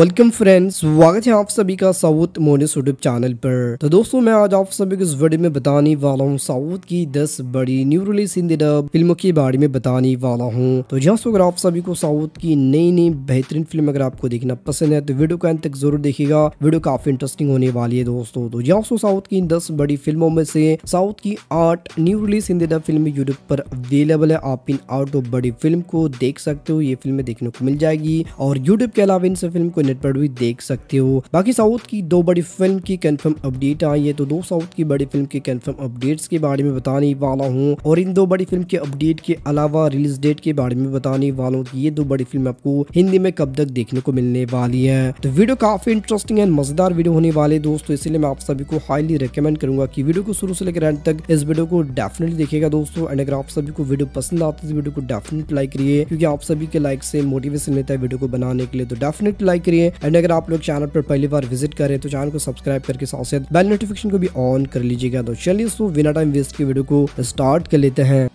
welcome friends स्वागत है आप सभी का साउथ मोनिस यूट्यूब चैनल पर तो दोस्तों मैं आज आप सभी को इस वीडियो में बताने वाला हूँ साउथ की 10 बड़ी न्यू रिलीज हिंदी डब फिल्मों के बारे में बताने वाला हूँ तो जहाँ अगर आप सभी को साउथ की नई नई बेहतरीन फिल्म अगर आपको देखना पसंद है तो वीडियो को अंत तक जरूर देखेगा वीडियो काफी इंटरेस्टिंग होने वाली है दोस्तों तो जहाँ साउथ की दस बड़ी फिल्मों में से साउथ की आठ new release Hindi dub film YouTube पर अवेलेबल है आप इन आठ बड़ी फिल्म को देख सकते हो ये फिल्म देखने को मिल जाएगी और यूट्यूब के अलावा इनसे फिल्म को नेट पर भी देख सकते हो बाकी साउथ की दो बड़ी फिल्म की कंफर्म अपडेट आई है तो दो साउथ की बड़ी फिल्म के कंफर्म अपडेट्स के बारे में बताने वाला हूँ और इन दो बड़ी फिल्म के अपडेट के अलावा रिलीज डेट के बारे में बताने वाला हूँ ये दो बड़ी फिल्म आपको हिंदी में कब तक देखने को मिलने वाली है तो वीडियो काफी इंटरेस्टिंग एंड मजेदार वीडियो होने वाले दोस्तों इसलिए मैं आप सभी को हाईली रिकमेंड करूंगा की वीडियो को शुरू से लेकर एंड तक इस वीडियो को डेफिनेटली देखेगा दोस्तों एंड अगर आप सभी को वीडियो पसंद आता है वीडियो तो को डेफिनेट लाइक करिए क्योंकि आप सभी के लाइक से मोटिवेशन लेता है वीडियो को बनाने के लिए तो डेफिनेट लाइक करिए चाहिए एंड अगर आप लोग चैनल पर पहली बार विजिट करें तो चैनल को सब्सक्राइब करके साथ साथ बेल नोटिफिकेशन को भी ऑन कर लीजिएगा तो चलिए सो बिना टाइम वेस्ट की वीडियो को स्टार्ट कर लेते हैं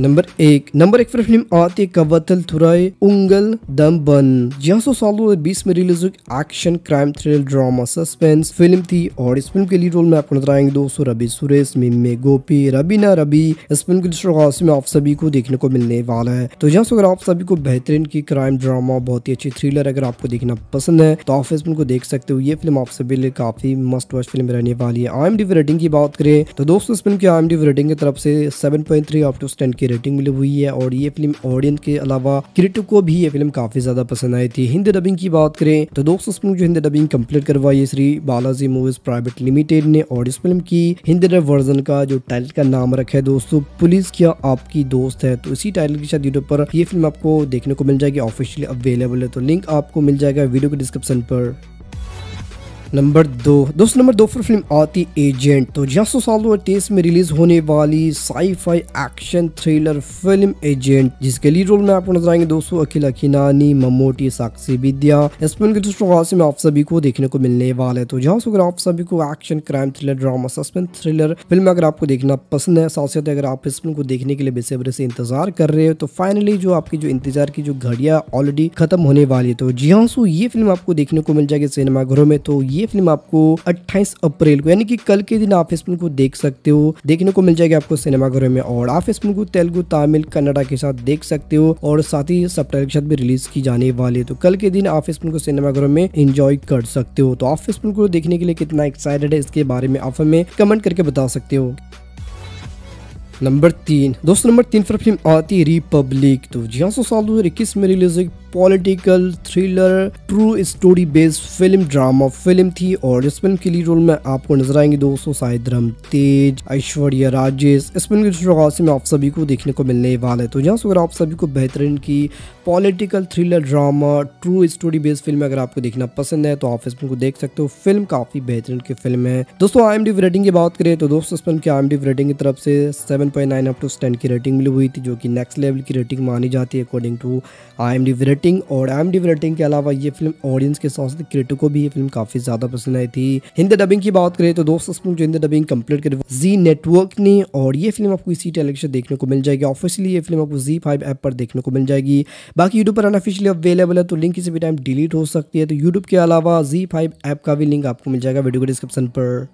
नंबर एक नंबर एक पर फिल्म आती कवतल थुराई उंगल दम बन जहाँ सौ साल दो हजार बीस में रिलीज हुई action crime thrill drama suspense film थी और इस फिल्म के लीड रोल में आपको नजर आएंगे दोस्तों रवि सुरेश मिम्मे गोपी रबीना रबी इस फिल्म के दूसरे में आप सभी को देखने को मिलने वाला है तो जहाँ अगर आप सभी को बेहतरीन की क्राइम ड्रामा बहुत ही अच्छी थ्रिलर अगर आपको देखना पसंद है तो आप इस फिल्म को देख सकते हो ये फिल्म आप सभी लिए काफी मस्ट वॉच फिल्म रहने वाली है आई एम रेटिंग की बात करें तो दोस्तों इस फिल्म की आई रेटिंग की तरफ से seven point three two stand rating मिली हुई है और ये फिल्म ऑडियंस के अलावा क्रिटिक को भी ये फिल्म काफी ज्यादा पसंद आई थी हिंदी डबिंग की बात करें तो दोस्तों जो हिंदी डबिंग कम्प्लीट करवाई Shri Balaji movies private limited ने और इस फिल्म की हिंदी डब वर्जन का जो टाइटल का नाम रखा है दोस्तों पुलिस क्या आपकी दोस्त है तो इसी टाइटल के साथ यूट्यूब पर यह फिल्म आपको देखने को मिल जाएगी ऑफिशियली अवेलेबल है तो लिंक आपको मिल जाएगा वीडियो के डिस्क्रिप्शन पर नंबर दो दोस्तों नंबर दो पर फिल्म आती एजेंट तो जहाँ सौ साल तेईस में रिलीज होने वाली sci fi action thriller film agent जिसके लीड रोल में आपको नजर आएंगे दोस्तों अखिल अखिनानी ममोटी साक्षी विद्या इस फिल्म के दोस्तों में आप सभी को देखने को मिलने वाला है तो जहाँ अगर आप सभी को action crime thriller drama suspense thriller film अगर आपको देखना पसंद है साथ साथ अगर आप इस फिल्म को देखने के लिए बेसब्री से इंतजार कर रहे हो तो फाइनली जो आपकी जो इंतजार की जो घड़िया ऑलरेडी खत्म होने वाली है तो जी हाँ सो ये फिल्म आपको देखने को मिल जाएगी सिनेमाघरों में तो ये ये फिल्म आपको 28 अप्रैल को यानी कि कल के दिन आप इस फिल्म को देख सकते हो देखने को मिल जाएगी आपको सिनेमाघरों में और आप इस फिल्म को तेलुगु तमिल कन्नडा के साथ देख सकते हो और साथ ही सब के साथ भी रिलीज की जाने वाली है तो कल के दिन आप इस फिल्म को सिनेमाघरों में इंजॉय कर सकते हो तो आप इस फिल्म को देखने के लिए कितना एक्साइटेड है इसके बारे में आप हमें कमेंट करके बता सकते हो नंबर तीन दोस्तों नंबर तीन पर फिल्म आती रिपब्लिक तो जी हाँ सौ साल दो में रिलीज हुई political thriller true story based film drama film थी और इस फिल्म के लीड रोल में आपको नजर आएंगे दोस्तों शाहिद रम तेज ऐश्वर्या राजेश इस फिल्म के शुरुआत में आप सभी को देखने को मिलने वाला है तो यहाँ से अगर आप सभी को बेहतरीन की political thriller drama true story based film अगर आपको देखना पसंद है तो आप इस फिल्म को देख सकते हो फिल्म काफी बेहतरीन की फिल्म है दोस्तों आई रेटिंग की बात करें तो दोस्तों इस फिल्म की आई रेटिंग की तरफ से सेवन अप टू टेन की रेटिंग मिली हुई थी जो कि नेक्स्ट लेवल की रेटिंग मानी जाती है according to I rating debating और एम डी डिबेटिंग के अलावा ये फिल्म ऑडियंस के साथ साथ को भी ये फिल्म काफी ज्यादा पसंद आई थी हिंदी डबिंग की बात करें तो दोस्तों जो हिंदी डबिंग कम्प्लीट कर जी नेटवर्क ने और ये फिल्म आपको इसी टेलीविजन देखने को मिल जाएगी ऑफिशियली ये फिल्म आपको जी फाइव ऐप पर देखने को मिल जाएगी बाकी यूट्यूब पर अनऑफिशियली अवेलेबल है तो लिंक किसी भी टाइम डिलीट हो सकती है तो यूट्यूब के अलावा जी ऐप का भी लिंक आपको मिल जाएगा वीडियो के डिस्क्रिप्शन पर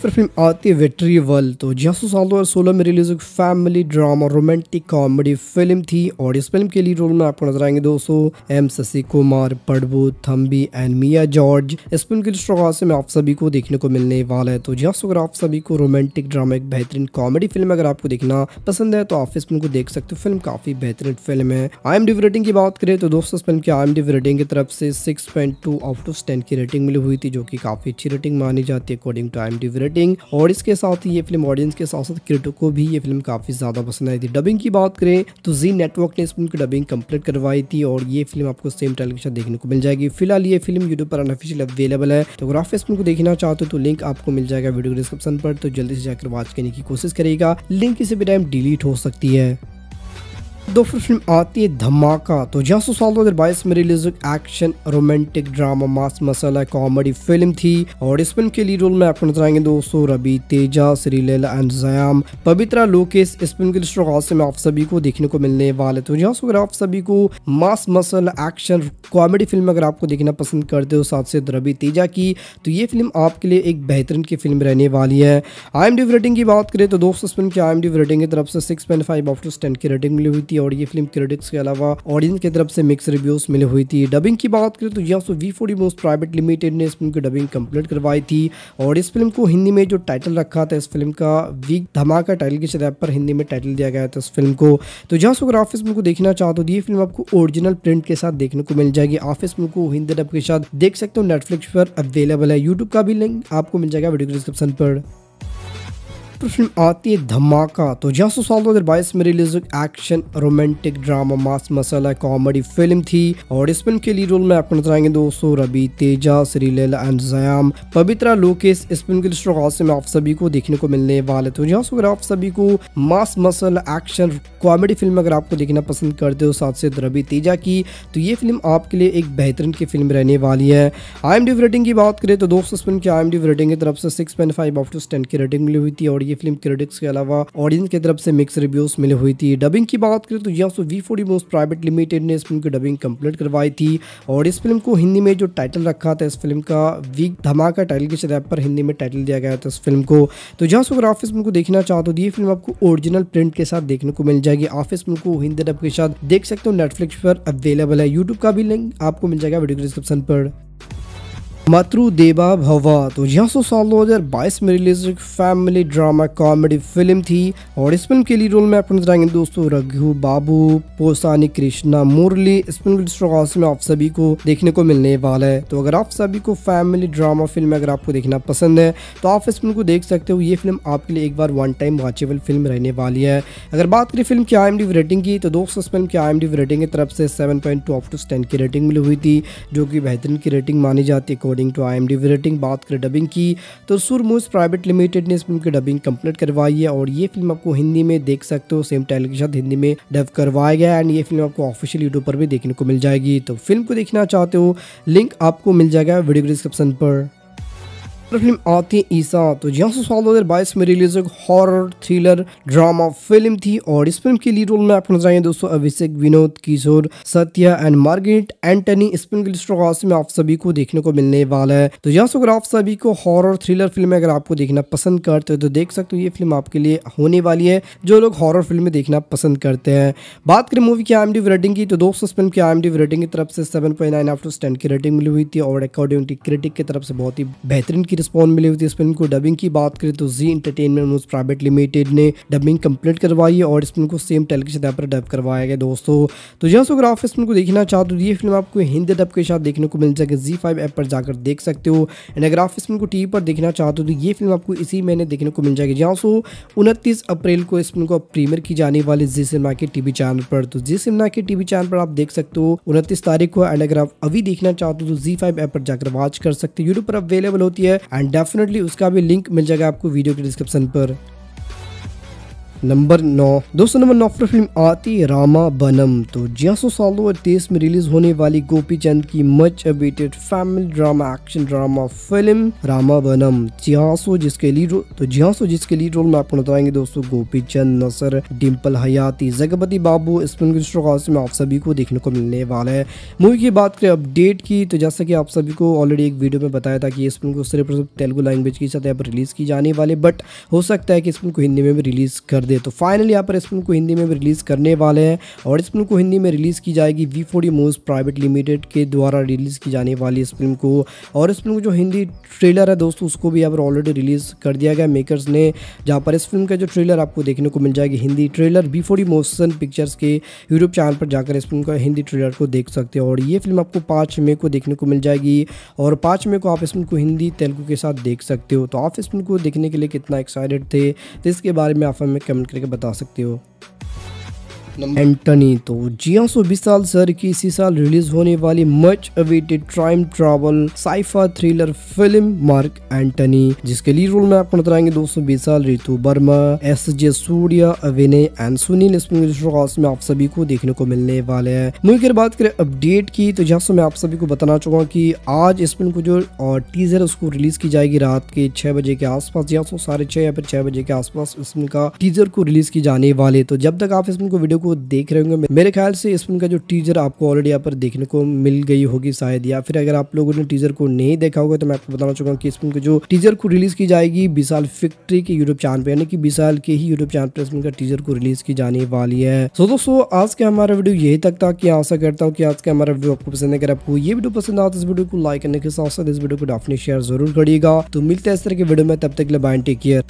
फिर फिल्म आती है वेट्री वर्ल्ड तो जिया सौ साल दो हज़ार सोलह में रिलीज हुई family drama romantic comedy film थी और इस फिल्म के लीड रोल में आपको नजर आएंगे दोस्तों एम शशि कुमार पडबू थम्बी एंड मिया जॉर्ज इस फिल्म के लिस्ट में आप सभी को देखने को मिलने वाला है तो जी अगर आप सभी को रोमांटिक ड्रामा एक बेहतरीन कॉमेडी फिल्म अगर आपको देखना पसंद है तो आप इस फिल्म को देख सकते हो फिल्म काफी बेहतरीन फिल्म है आई एम रेटिंग की बात करें तो दोस्तों इस फिल्म की आई एम रेटिंग की तरफ से six point two out of ten की रेटिंग मिली हुई थी जो कि काफी अच्छी रेटिंग मानी जाती है according to I M rating और इसके साथ ही ये फिल्म ऑडियंस के साथ साथ क्रिटो को भी ये फिल्म काफी ज्यादा पसंद आई थी डबिंग की बात करें तो जी नेटवर्क ने इस फिल्म की डबिंग कंप्लीट करवाई थी और ये फिल्म आपको सेम टेलीविजन देखने को मिल जाएगी फिलहाल ये फिल्म यूट्यूब पर अनऑफिशियल अवेलेबल है तो अगर आप इस फिल्म को देखना चाहते हो तो लिंक आपको मिल जाएगा वीडियो डिस्क्रिप्शन पर तो जल्दी से जाकर वॉच करने की कोशिश करेगा लिंक किसी भी टाइम डिलीट हो सकती है दोपहर फिल्म आती है धमाका तो जहाँ सौ साल दो हज़ार बाईस में release action romantic drama mass masala comedy film थी और इस फिल्म के लीड रोल में आपको नजर आएंगे दोस्तों रवि तेजा श्रीलेला एंड जयाम पवित्रा लोकेश इस फिल्म के लिस्ट में आप सभी को देखने को मिलने वाले तो जहाँ अगर आप सभी को mass masala action comedy film अगर आपको देखना पसंद करते हो साथ से रवि तेजा की तो ये फिल्म आपके लिए एक बेहतरीन की फिल्म रहने वाली है आई एम रेटिंग की बात करें तो दोस्तों इस फिल्म की आई एम रेटिंग की तरफ से six point five of ten की रेटिंग मिली हुई थी और ये फिल्म क्रेडिट्स के अलावा ऑडियंस की तरफ से मिक्स रिव्यूज मिली हुई थी डबिंग की बात करें तो यह सो V forty most private limited ने इस फिल्म की डबिंग कंप्लीट करवाई थी और इस फिल्म को हिंदी में जो टाइटल रखा था इस फिल्म का वीक धमाका टाइटल के शराब पर हिंदी में टाइटल दिया गया था इस फिल्म को तो जहाँ सो अगर आप इस फिल्म को देखना चाहते हो तो ये फिल्म आपको ओरिजिनल प्रिंट के साथ देखने को मिल जाएगी आप इस फिल्म को हिंदी डब के साथ देख सकते हो नेटफ्लिक्स पर अवेलेबल है यूट्यूब का भी लिंक आपको मिल जाएगा वीडियो डिस्क्रिप्शन पर एक्टर तो फिल्म आती है धमाका तो जहाँ सौ साल दो हज़ार बाईस में रिलीज हुई action romantic drama mass masala comedy film थी और इस फिल्म के लिए रोल में आपको नजर आएंगे दोस्तों रवि तेजा श्रीलेला एंड जयाम पवित्रा लोकेश इस फिल्म के लिस्ट में आप सभी को देखने को मिलने वाले तो जहाँ से अगर आप सभी को mass masala action comedy film अगर आपको देखना पसंद करते हो साथ से रवि तेजा की तो ये फिल्म आपके लिए एक बेहतरीन की फिल्म रहने वाली है आई एम रेटिंग की बात करें तो दोस्तों इस फिल्म की आई एम रेटिंग की तरफ से six point five of two ten की रेटिंग मिली हुई थी और ये फिल्म क्रिटिक्स के अलावा ऑडियंस की तरफ से मिक्स रिव्यूज मिली हुई थी डबिंग की बात करें तो यहाँ से V forty most private limited ने इस फिल्म की डबिंग कम्प्लीट करवाई थी और इस फिल्म को हिंदी में जो टाइटल रखा था इस फिल्म का वीक धमाका टाइटल के शराब पर हिंदी में टाइटल दिया गया था इस फिल्म को तो जहाँ से अगर आप को देखना चाहते हो तो ये फिल्म आपको ओरिजिनल प्रिंट के साथ देखने को मिल जाएगी ऑफिस फिल्म को हिंदी डब के साथ देख सकते हो नेटफ्लिक्स पर अवेलेबल है यूट्यूब का भी लिंक आपको मिल जाएगा वीडियो डिस्क्रिप्शन पर देवा भवा तो यह सौ साल 2022 में release family drama comedy film थी और इस फिल्म के लिए रोल में आपको नजर आएंगे दोस्तों रघु बाबू पोसानी कृष्णा मुरली इस फिल्म डिस्ट्रोकॉस में आप सभी को देखने को मिलने वाला है तो अगर आप सभी को फैमिली ड्रामा फिल्म अगर आपको देखना पसंद है तो आप इस फिल्म को देख सकते हो ये फिल्म आपके लिए एक बार वन टाइम वॉचेबल फिल्म रहने वाली है अगर बात करें फिल्म की आई रेटिंग की तो दोस्तों इस फिल्म की आई रेटिंग की तरफ से सेवन पॉइंट टू टेन की रेटिंग मिली हुई थी जो कि बेहतरीन की रेटिंग मानी जाती है according to I M D rating बात करें डबिंग की तो सुरमूज प्राइवेट लिमिटेड ने इस फिल्म की डबिंग कंप्लीट करवाई है और ये फिल्म आपको हिंदी में देख सकते हो सेम टाइल के साथ हिंदी में डब करवाया गया एंड ये फिल्म आपको ऑफिशियल यूट्यूब पर भी देखने को मिल जाएगी तो फिल्म को देखना चाहते हो लिंक आपको मिल जाएगा वीडियो डिस्क्रिप्शन पर फिल्म आती है ईसा तो यहाँ से साल दो हज़ार बाईस में रिलीज एक हॉरर थ्रिलर ड्रामा फिल्म थी और इस फिल्म के लीड रोल में आप नजर आए दोस्तों अभिषेक विनोद किशोर सत्या एंड मार्गेट एंटनी इस फिल्म के लिस्ट में आप सभी को देखने को मिलने वाला है तो यहाँ से अगर आप सभी को हॉरर थ्रिलर फिल्म अगर आपको देखना पसंद करते हो तो देख सकते हो ये फिल्म आपके लिए होने वाली है जो लोग हॉरर फिल्में देखना पसंद करते हैं बात करें मूवी की आई रेटिंग की तो दोस्तों इस फिल्म की आई रेटिंग की तरफ से seven point nine after of की रेटिंग मिली हुई थी और अकॉर्डिंग टू क्रिटिक की तरफ से बहुत ही बेहतरीन की थी इस फिल्म को डबिंग की बात करें तो Zee entertainment news private limited ने डबिंग कंप्लीट करवाई और इस फिल्म को सेम टेलीविजन के पर डब करवाया गया दोस्तों तो जहाँ से अगर आप इस फिल्म को देखना चाहते हो तो ये फिल्म आपको हिंदी डब के साथ देखने को मिल जाएगा जी फाइव ऐप पर जाकर देख सकते हो एंड अगर आप इस फिल्म को टीवी पर देखना चाहते हो तो ये फिल्म आपको इसी महीने देखने को मिल जाएगी जहाँ सो उनतीस अप्रैल को इस फिल्म को प्रीमियर की जाने वाली जी सिनेमा के टीवी चैनल पर तो जी सिनेमा के टीवी चैनल पर आप देख सकते हो उनतीस तारीख को एंड अगर आप अभी देखना चाहते हो तो जी फाइव ऐप पर जाकर वॉच कर सकते हो यूट्यूब पर अवेलेबल होती है एंड डेफिनेटली उसका भी लिंक मिल जाएगा आपको वीडियो के डिस्क्रिप्शन पर नंबर नौ दोस्तों नंबर नौ पर फिल्म आती रामा बनम तो जियासो सालों और तेईस में रिलीज होने वाली गोपी चंद की much awaited family drama action drama film Ramabanam जियासो जिसके लीड तो जियासो जिसके लीड रोल में आपको बताएंगे दोस्तों गोपी चंद नसर डिम्पल हयाती जगपति बाबू इस फिल्म की में आप सभी को देखने को मिलने वाला है मूवी की बात करें अपडेट की तो जैसा कि आप सभी को ऑलरेडी एक वीडियो में बताया था कि इस फिल्म को सिर्फ तेलुगु लैंग्वेज की सतह पर रिलीज की जाने वाले बट हो सकता है कि इस फिल्म को हिंदी में भी रिलीज कर दे तो फाइनली यहाँ पर इस फिल्म को हिंदी में रिलीज़ करने वाले हैं और इस फिल्म को हिंदी में रिलीज़ की जाएगी V four most private limited के द्वारा रिलीज़ की जाने वाली इस फिल्म को और इस फिल्म को जो हिंदी ट्रेलर है दोस्तों उसको भी यहाँ पर ऑलरेडी रिलीज़ कर दिया गया मेकर्स ने जहाँ पर इस फिल्म का जो ट्रेलर आपको देखने को मिल जाएगी Hindi trailer V four motion pictures के यूट्यूब चैनल पर जाकर इस फिल्म का हिंदी ट्रेलर को देख सकते हो और ये फिल्म आपको पाँच मे को देखने को मिल जाएगी और पाँच मे को आप इस फिल्म को हिंदी तेलुगू के साथ देख सकते हो तो आप इस फिल्म को देखने के लिए कितना एक्साइटेड थे तो इसके बारे में आप हमें कमेंट करके बता सकते हो एंटनी तो जी हाँ सो विशाल सर की इसी साल रिलीज होने वाली much awaited time travel scifi thriller film Mark Antony जिसके लिए रोल में आपको नजर आएंगे दोस्तों Vishal Ritu Varma S J Suryah Abhinaya and Sunil में आप सभी को देखने को मिलने वाले हैं मुझे अगर बात करें अपडेट की तो जहाँ मैं आप सभी को बताना चाहूंगा की आज इस फिल्म को जो टीजर उसको रिलीज की जाएगी रात के छह बजे के आसपास या सो तो साढ़े छह या फिर छह बजे के आसपास इस फिल्म का टीजर को रिलीज की जाने वाले तो जब तक आप इस फिल्म को वीडियो आपको देख रहे होंगे मेरे ख्याल से इस फिल्म का जो टीजर आपको ऑलरेडी यहाँ पर देखने को मिल गई होगी शायद या फिर अगर आप लोगों ने टीजर को नहीं देखा होगा तो मैं आपको बताना चाहूंगा कि इस फिल्म की जो टीजर को रिलीज की जाएगी विशाल फैक्ट्री के यूट्यूब चैनल पर यानी कि विशाल के ही यूट्यूब चैनल पर इस फिल्म का टीजर को रिलीज की जाने वाली है सो दोस्तों आज का हमारा वीडियो यही तक था कि आशा करता हूँ कि आज का हमारा वीडियो आपको पसंद अगर आपको ये वीडियो पसंद आता तो इस वीडियो को लाइक करने के साथ साथ इस वीडियो को डेफिनेट शेयर जरूर करिएगा तो मिलते हैं इस तरह के वीडियो में तब तक के टेक केयर